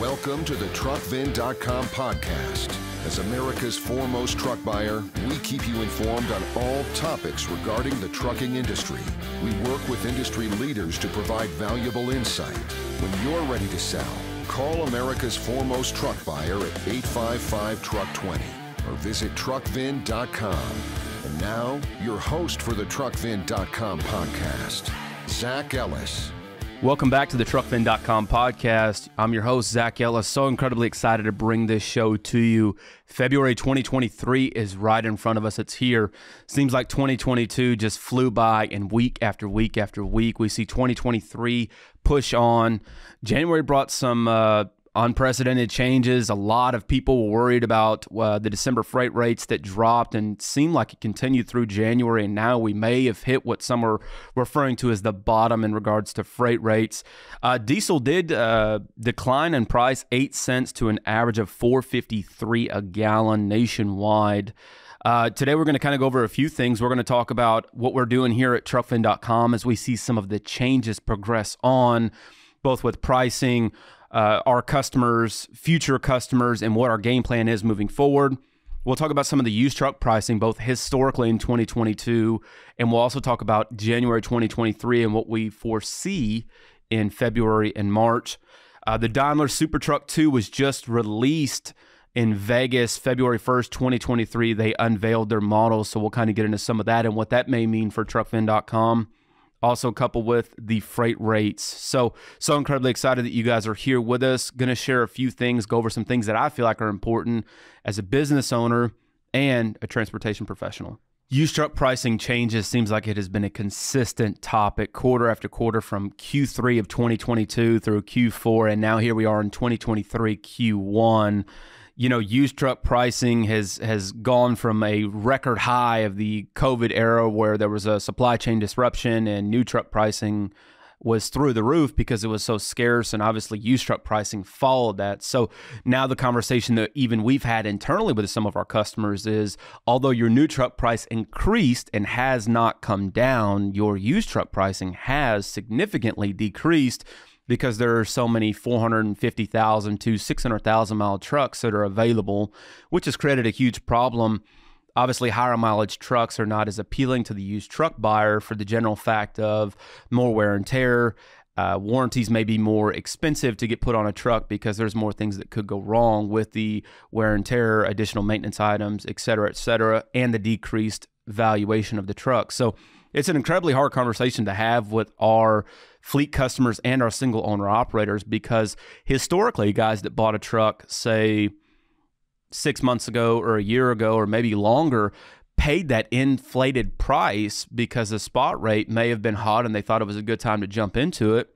Welcome to the TruckVin.com podcast. As America's foremost truck buyer, we keep you informed on all topics regarding the trucking industry. We work with industry leaders to provide valuable insight. When you're ready to sell, call America's foremost truck buyer at 855 Truck 20 or visit truckvin.com. And now, your host for the truckvin.com podcast, Zach Ellis. Welcome back to the truckfin.com podcast. I'm your host, Zach Ellis. So incredibly excited to bring this show to you. February 2023 is right in front of us. It's here. Seems like 2022 just flew by, and week after week after week, we see 2023 push on. January brought some uh, unprecedented changes. A lot of people were worried about uh, the December freight rates that dropped and seemed like it continued through January. And now we may have hit what some are referring to as the bottom in regards to freight rates. Uh, diesel did uh, decline in price eight cents to an average of 453 a gallon nationwide. Uh, today, we're going to kind of go over a few things. We're going to talk about what we're doing here at truckfin.com as we see some of the changes progress on, both with pricing, uh, our customers, future customers, and what our game plan is moving forward. We'll talk about some of the used truck pricing, both historically in 2022, and we'll also talk about January 2023 and what we foresee in February and March. Uh, the Daimler Super Truck 2 was just released in Vegas, February 1st, 2023. They unveiled their model, so we'll kind of get into some of that and what that may mean for truckfin.com also coupled with the freight rates. So, so incredibly excited that you guys are here with us. Going to share a few things, go over some things that I feel like are important as a business owner and a transportation professional. Used truck pricing changes seems like it has been a consistent topic quarter after quarter from Q3 of 2022 through Q4, and now here we are in 2023 Q1 you know, used truck pricing has has gone from a record high of the COVID era where there was a supply chain disruption and new truck pricing was through the roof because it was so scarce and obviously used truck pricing followed that. So now the conversation that even we've had internally with some of our customers is although your new truck price increased and has not come down, your used truck pricing has significantly decreased because there are so many 450,000 to 600,000 mile trucks that are available, which has created a huge problem. Obviously, higher mileage trucks are not as appealing to the used truck buyer for the general fact of more wear and tear. Uh, warranties may be more expensive to get put on a truck because there's more things that could go wrong with the wear and tear, additional maintenance items, et cetera, et cetera, and the decreased valuation of the truck. So, it's an incredibly hard conversation to have with our fleet customers and our single owner operators because historically, guys that bought a truck, say, six months ago or a year ago or maybe longer, paid that inflated price because the spot rate may have been hot and they thought it was a good time to jump into it.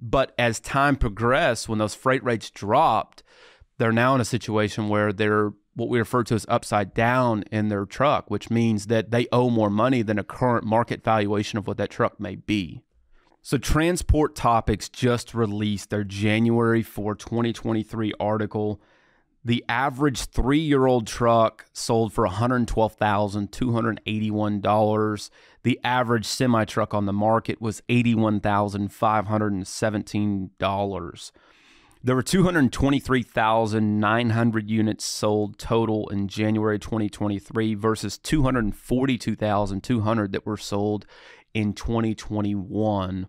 But as time progressed, when those freight rates dropped, they're now in a situation where they're what we refer to as upside down in their truck, which means that they owe more money than a current market valuation of what that truck may be. So, Transport Topics just released their January 4, 2023 article. The average three year old truck sold for $112,281. The average semi truck on the market was $81,517. There were 223,900 units sold total in January 2023 versus 242,200 that were sold in 2021.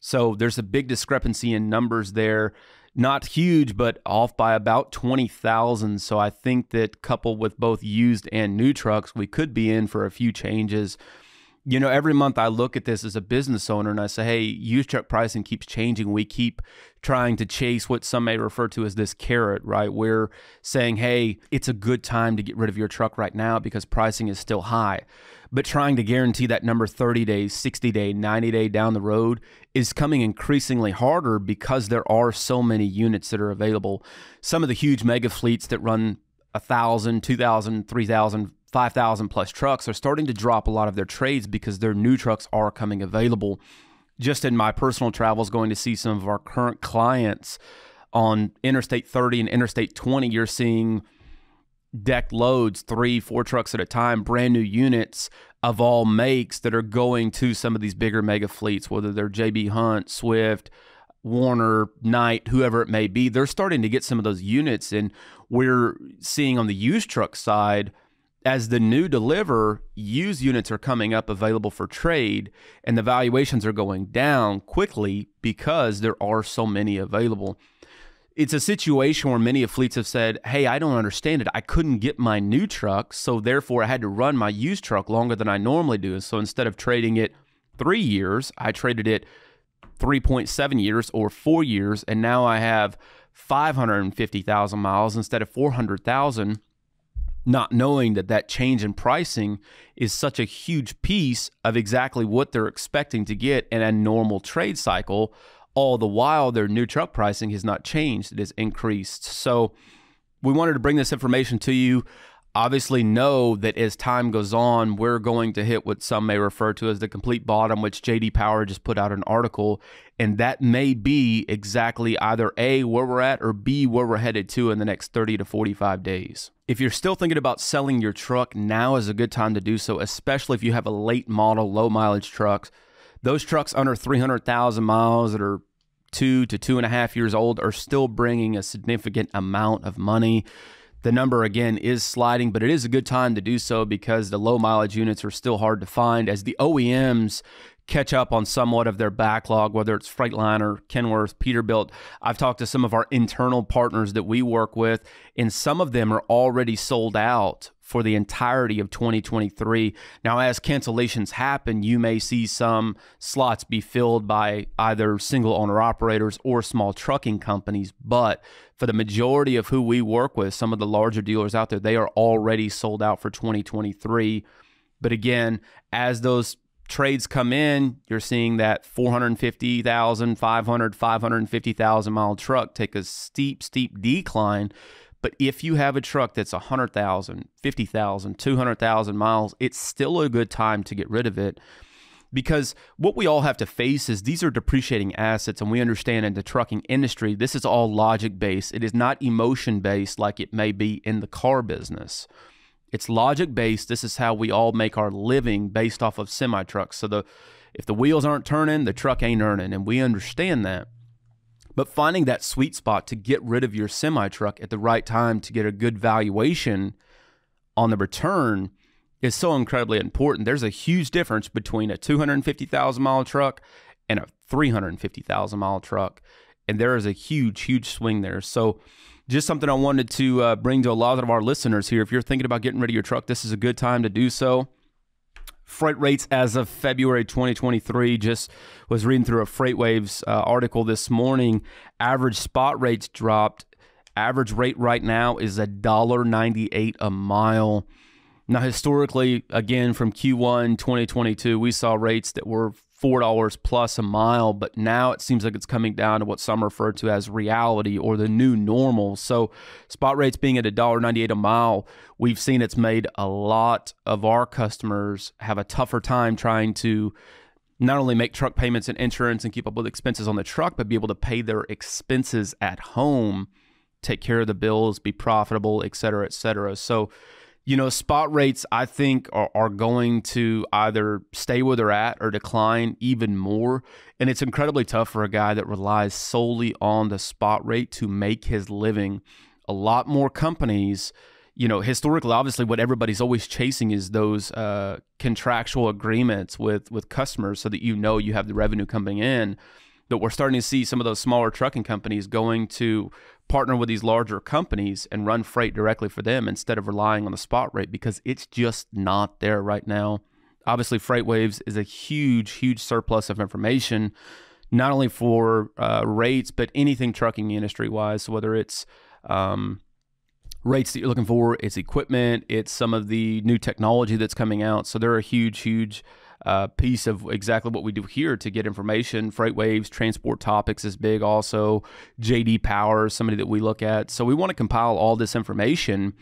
So there's a big discrepancy in numbers there. Not huge, but off by about 20,000. So I think that coupled with both used and new trucks, we could be in for a few changes you know, every month I look at this as a business owner and I say, hey, used truck pricing keeps changing. We keep trying to chase what some may refer to as this carrot, right? We're saying, hey, it's a good time to get rid of your truck right now because pricing is still high. But trying to guarantee that number 30 days, 60 day, 90 day down the road is coming increasingly harder because there are so many units that are available. Some of the huge mega fleets that run 1,000, 2,000, 3,000, 5,000 plus trucks are starting to drop a lot of their trades because their new trucks are coming available. Just in my personal travels, going to see some of our current clients on Interstate 30 and Interstate 20, you're seeing deck loads, three, four trucks at a time, brand new units of all makes that are going to some of these bigger mega fleets, whether they're JB Hunt, Swift, Warner, Knight, whoever it may be. They're starting to get some of those units, and we're seeing on the used truck side – as the new deliver, used units are coming up available for trade and the valuations are going down quickly because there are so many available. It's a situation where many of fleets have said, Hey, I don't understand it. I couldn't get my new truck, so therefore I had to run my used truck longer than I normally do. So instead of trading it three years, I traded it 3.7 years or four years, and now I have 550,000 miles instead of 400,000 not knowing that that change in pricing is such a huge piece of exactly what they're expecting to get in a normal trade cycle. All the while, their new truck pricing has not changed, it has increased. So, we wanted to bring this information to you obviously know that as time goes on, we're going to hit what some may refer to as the complete bottom, which JD Power just put out an article. And that may be exactly either A, where we're at, or B, where we're headed to in the next 30 to 45 days. If you're still thinking about selling your truck, now is a good time to do so, especially if you have a late model, low mileage trucks. Those trucks under 300,000 miles that are two to two and a half years old are still bringing a significant amount of money. The number again is sliding, but it is a good time to do so because the low mileage units are still hard to find as the OEMs catch up on somewhat of their backlog, whether it's Freightliner, Kenworth, Peterbilt. I've talked to some of our internal partners that we work with, and some of them are already sold out for the entirety of 2023. Now, as cancellations happen, you may see some slots be filled by either single owner operators or small trucking companies, but for the majority of who we work with, some of the larger dealers out there, they are already sold out for 2023. But again, as those trades come in, you're seeing that 450,000, 500, 550,000 mile truck take a steep, steep decline. But if you have a truck that's 100,000, 50,000, 200,000 miles, it's still a good time to get rid of it. Because what we all have to face is these are depreciating assets, and we understand in the trucking industry, this is all logic based. It is not emotion based like it may be in the car business. It's logic based. This is how we all make our living based off of semi trucks. So the if the wheels aren't turning, the truck ain't earning, and we understand that. But finding that sweet spot to get rid of your semi truck at the right time to get a good valuation on the return is so incredibly important. There's a huge difference between a 250,000 mile truck and a 350,000 mile truck. And there is a huge, huge swing there. So just something I wanted to uh, bring to a lot of our listeners here. If you're thinking about getting rid of your truck, this is a good time to do so. Freight rates as of February 2023. Just was reading through a FreightWaves uh, article this morning. Average spot rates dropped. Average rate right now is a dollar ninety-eight a mile. Now, historically, again, from Q1 2022, we saw rates that were $4 plus a mile, but now it seems like it's coming down to what some refer to as reality or the new normal. So, spot rates being at $1.98 a mile, we've seen it's made a lot of our customers have a tougher time trying to not only make truck payments and insurance and keep up with expenses on the truck, but be able to pay their expenses at home, take care of the bills, be profitable, et cetera, et cetera. So, you know, spot rates, I think, are, are going to either stay where they're at or decline even more. And it's incredibly tough for a guy that relies solely on the spot rate to make his living. A lot more companies, you know, historically, obviously, what everybody's always chasing is those uh, contractual agreements with, with customers so that you know you have the revenue coming in that we're starting to see some of those smaller trucking companies going to partner with these larger companies and run freight directly for them instead of relying on the spot rate because it's just not there right now. Obviously, FreightWaves is a huge, huge surplus of information, not only for uh, rates, but anything trucking industry wise. So, whether it's um, rates that you're looking for, it's equipment, it's some of the new technology that's coming out. So, they're a huge, huge uh, piece of exactly what we do here to get information. Freight Waves, Transport Topics is big also. JD Power somebody that we look at. So we want to compile all this information.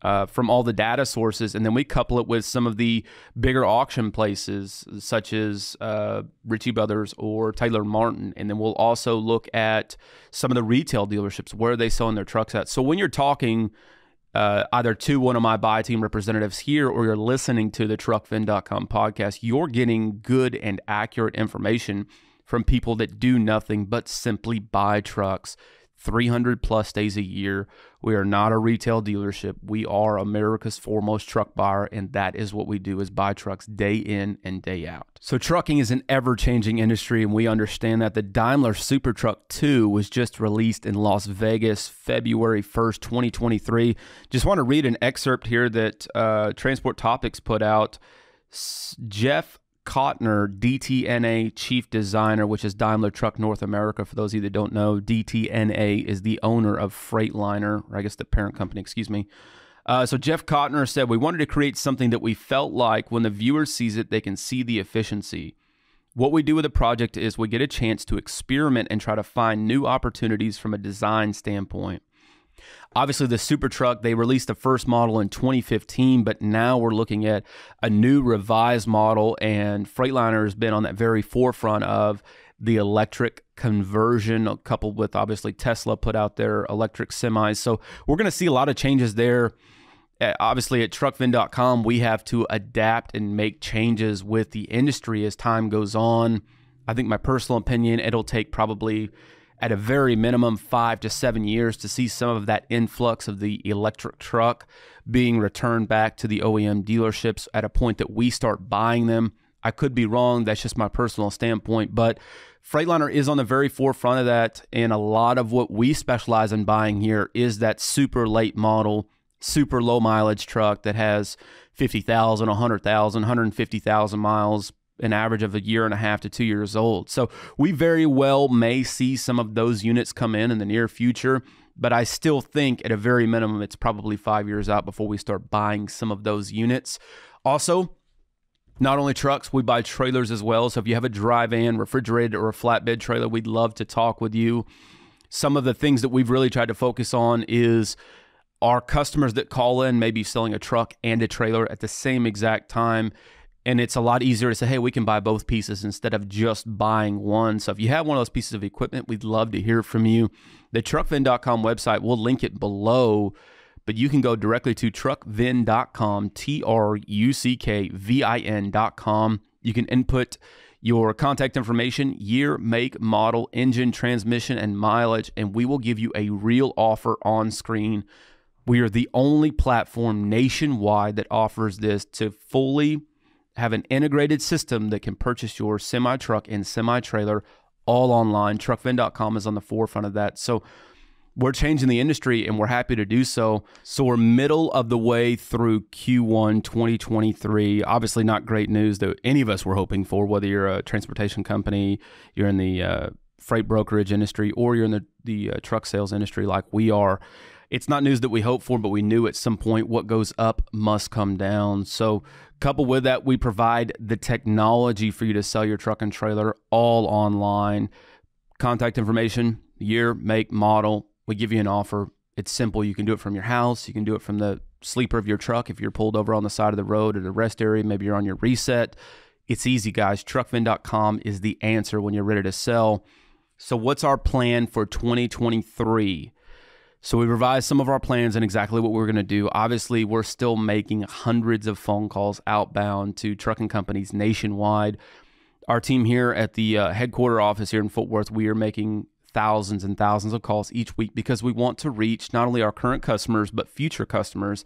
Uh, from all the data sources, and then we couple it with some of the bigger auction places, such as uh, Ritchie Brothers or Taylor Martin, and then we'll also look at some of the retail dealerships where are they selling their trucks at. So when you're talking uh, either to one of my buy team representatives here or you're listening to the truckfin.com podcast, you're getting good and accurate information from people that do nothing but simply buy trucks 300 plus days a year. We are not a retail dealership. We are America's foremost truck buyer, and that is what we do is buy trucks day in and day out. So trucking is an ever-changing industry, and we understand that the Daimler Super Truck 2 was just released in Las Vegas February 1st, 2023. Just want to read an excerpt here that uh, Transport Topics put out. Jeff Kottner, DTNA chief designer, which is Daimler Truck North America. For those of you that don't know, DTNA is the owner of Freightliner, or I guess the parent company, excuse me. Uh, so Jeff Kottner said, We wanted to create something that we felt like when the viewer sees it, they can see the efficiency. What we do with the project is we get a chance to experiment and try to find new opportunities from a design standpoint. Obviously, the Super Truck, they released the first model in 2015, but now we're looking at a new revised model, and Freightliner has been on that very forefront of the electric conversion, coupled with obviously Tesla put out their electric semis. So we're going to see a lot of changes there eh, obviously at truckvin.com we have to adapt and make changes with the industry as time goes on i think my personal opinion it'll take probably at a very minimum five to seven years to see some of that influx of the electric truck being returned back to the OEM dealerships at a point that we start buying them. I could be wrong. That's just my personal standpoint. But Freightliner is on the very forefront of that. And a lot of what we specialize in buying here is that super late model, super low mileage truck that has 50,000, 100,000, 150,000 miles, an average of a year and a half to two years old. So we very well may see some of those units come in in the near future. But I still think at a very minimum, it's probably five years out before we start buying some of those units. Also, not only trucks, we buy trailers as well. So if you have a dry van, refrigerated, or a flatbed trailer, we'd love to talk with you. Some of the things that we've really tried to focus on is our customers that call in maybe selling a truck and a trailer at the same exact time and it's a lot easier to say, hey, we can buy both pieces instead of just buying one. So if you have one of those pieces of equipment, we'd love to hear from you. The truckvin.com website, we'll link it below, but you can go directly to truckvin.com, T R U C K V I N.com. You can input your contact information, year, make, model, engine, transmission, and mileage, and we will give you a real offer on screen. We are the only platform nationwide that offers this to fully have an integrated system that can purchase your semi truck and semi trailer all online. Truckvin.com is on the forefront of that. So we're changing the industry and we're happy to do so. So we're middle of the way through Q1 2023. Obviously, not great news that any of us were hoping for, whether you're a transportation company, you're in the uh, freight brokerage industry, or you're in the, the uh, truck sales industry like we are it's not news that we hope for, but we knew at some point what goes up must come down. So, coupled with that, we provide the technology for you to sell your truck and trailer all online. Contact information, year, make, model. We give you an offer. It's simple. You can do it from your house. You can do it from the sleeper of your truck if you're pulled over on the side of the road at a rest area. Maybe you're on your reset. It's easy, guys. Truckfin.com is the answer when you're ready to sell. So, what's our plan for 2023? So we revised some of our plans and exactly what we are going to do. Obviously, we're still making hundreds of phone calls outbound to trucking companies nationwide. Our team here at the uh, headquarter office here in Fort Worth, we are making thousands and thousands of calls each week because we want to reach not only our current customers but future customers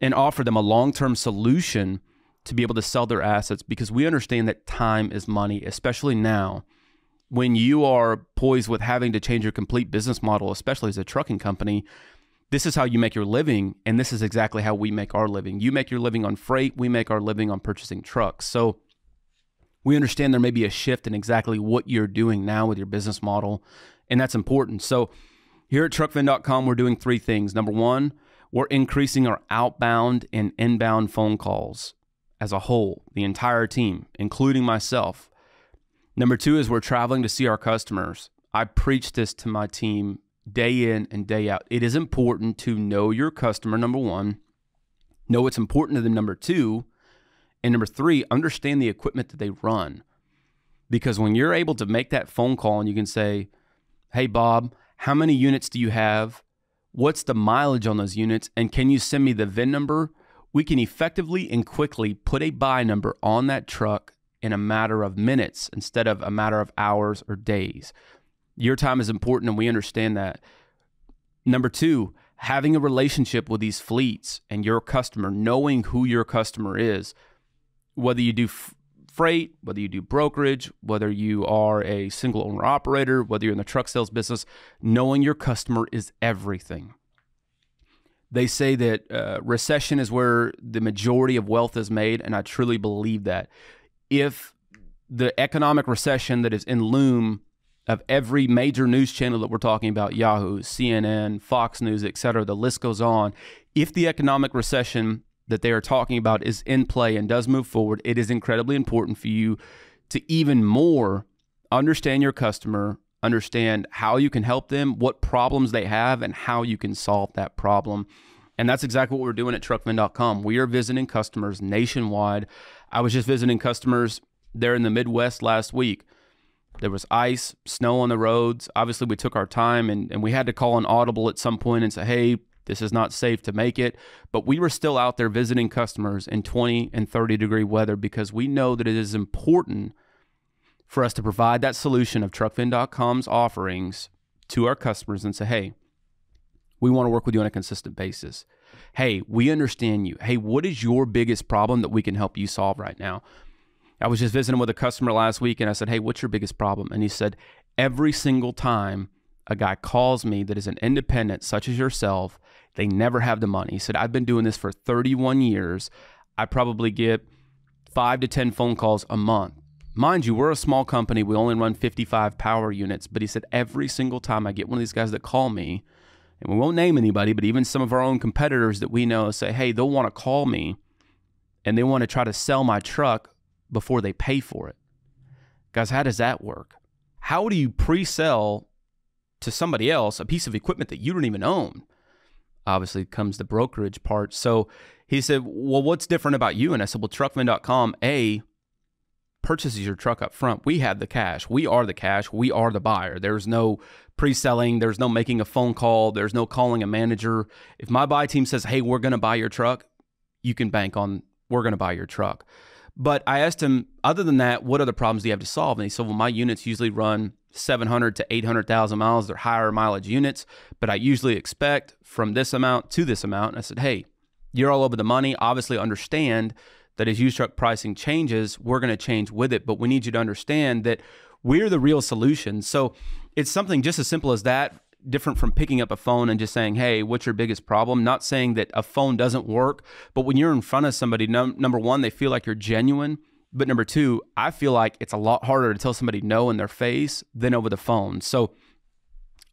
and offer them a long-term solution to be able to sell their assets because we understand that time is money, especially now when you are poised with having to change your complete business model, especially as a trucking company, this is how you make your living. And this is exactly how we make our living. You make your living on freight, we make our living on purchasing trucks. So we understand there may be a shift in exactly what you're doing now with your business model. And that's important. So here at truckfin.com, we're doing three things. Number one, we're increasing our outbound and inbound phone calls as a whole, the entire team, including myself. Number two is we're traveling to see our customers. I preach this to my team day in and day out. It is important to know your customer, number one, know what's important to them, number two, and number three, understand the equipment that they run. Because when you're able to make that phone call and you can say, hey, Bob, how many units do you have? What's the mileage on those units? And can you send me the VIN number? We can effectively and quickly put a buy number on that truck in a matter of minutes instead of a matter of hours or days. Your time is important and we understand that. Number two, having a relationship with these fleets and your customer, knowing who your customer is, whether you do f- freight, whether you do brokerage, whether you are a single owner operator, whether you're in the truck sales business, knowing your customer is everything. They say that uh, recession is where the majority of wealth is made, and I truly believe that if the economic recession that is in loom of every major news channel that we're talking about Yahoo, CNN, Fox News, et cetera, the list goes on. If the economic recession that they are talking about is in play and does move forward, it is incredibly important for you to even more understand your customer, understand how you can help them, what problems they have, and how you can solve that problem. And that's exactly what we're doing at truckman.com. We are visiting customers nationwide I was just visiting customers there in the Midwest last week. There was ice, snow on the roads. Obviously, we took our time and, and we had to call an audible at some point and say, hey, this is not safe to make it. But we were still out there visiting customers in 20 and 30 degree weather because we know that it is important for us to provide that solution of truckfin.com's offerings to our customers and say, hey, we want to work with you on a consistent basis. Hey, we understand you. Hey, what is your biggest problem that we can help you solve right now? I was just visiting with a customer last week and I said, Hey, what's your biggest problem? And he said, Every single time a guy calls me that is an independent, such as yourself, they never have the money. He said, I've been doing this for 31 years. I probably get five to 10 phone calls a month. Mind you, we're a small company. We only run 55 power units. But he said, every single time I get one of these guys that call me, and we won't name anybody, but even some of our own competitors that we know say, hey, they'll want to call me and they want to try to sell my truck before they pay for it. Guys, how does that work? How do you pre sell to somebody else a piece of equipment that you don't even own? Obviously, comes the brokerage part. So he said, Well, what's different about you? And I said, Well, truckman.com, A, purchases your truck up front. We have the cash. We are the cash. We are the buyer. There's no pre-selling. There's no making a phone call. There's no calling a manager. If my buy team says, "Hey, we're going to buy your truck," you can bank on we're going to buy your truck. But I asked him, other than that, what other problems do you have to solve? And he said, well, my units usually run 700 to 800,000 miles. They're higher mileage units, but I usually expect from this amount to this amount. And I said, hey, you're all over the money. Obviously, understand that as used truck pricing changes, we're going to change with it, but we need you to understand that we're the real solution. So it's something just as simple as that different from picking up a phone and just saying, "Hey, what's your biggest problem?" Not saying that a phone doesn't work, but when you're in front of somebody, num- number one, they feel like you're genuine. But number two, I feel like it's a lot harder to tell somebody no in their face than over the phone. So,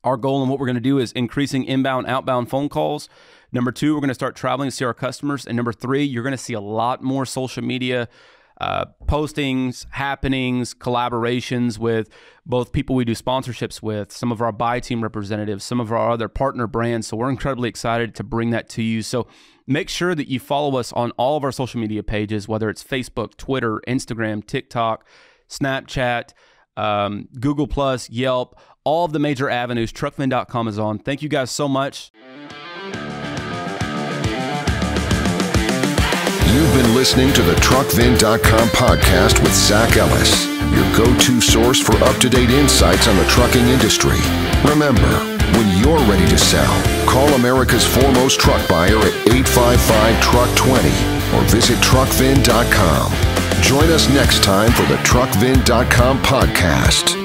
our goal and what we're going to do is increasing inbound, outbound phone calls. Number two, we're going to start traveling to see our customers. And number three, you're going to see a lot more social media uh, postings, happenings, collaborations with both people we do sponsorships with, some of our buy team representatives, some of our other partner brands. So we're incredibly excited to bring that to you. So make sure that you follow us on all of our social media pages, whether it's Facebook, Twitter, Instagram, TikTok, Snapchat, um, Google Plus, Yelp, all of the major avenues. Truckman.com is on. Thank you guys so much. You've been listening to the TruckVin.com podcast with Zach Ellis, your go to source for up to date insights on the trucking industry. Remember, when you're ready to sell, call America's foremost truck buyer at 855 Truck 20 or visit TruckVin.com. Join us next time for the TruckVin.com podcast.